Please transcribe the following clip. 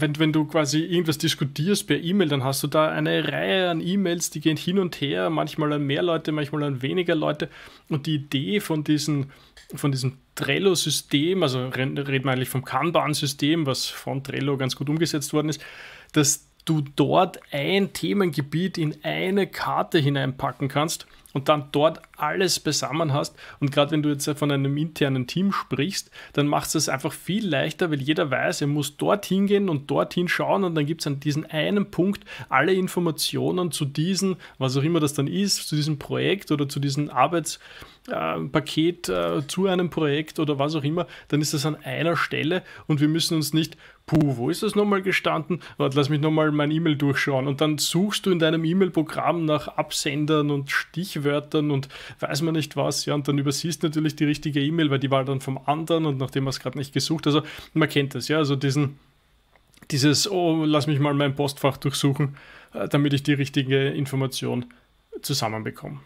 wenn, wenn du quasi irgendwas diskutierst per E-Mail, dann hast du da eine Reihe an E-Mails, die gehen hin und her, manchmal an mehr Leute, manchmal an weniger Leute. Und die Idee von, diesen, von diesem Trello-System, also reden wir eigentlich vom Kanban-System, was von Trello ganz gut umgesetzt worden ist, dass du dort ein Themengebiet in eine Karte hineinpacken kannst und dann dort alles beisammen hast. Und gerade wenn du jetzt von einem internen Team sprichst, dann macht es einfach viel leichter, weil jeder weiß, er muss dorthin gehen und dorthin schauen und dann gibt es an diesem einen Punkt alle Informationen zu diesem, was auch immer das dann ist, zu diesem Projekt oder zu diesem Arbeits- äh, Paket äh, zu einem Projekt oder was auch immer, dann ist das an einer Stelle und wir müssen uns nicht, puh, wo ist das nochmal gestanden? Warte, lass mich nochmal mein E-Mail durchschauen. Und dann suchst du in deinem E-Mail-Programm nach Absendern und Stichwörtern und weiß man nicht was, ja, und dann übersiehst natürlich die richtige E-Mail, weil die war dann vom anderen und nachdem hast du gerade nicht gesucht. Also man kennt das, ja, also diesen dieses, oh, lass mich mal mein Postfach durchsuchen, äh, damit ich die richtige Information zusammenbekomme.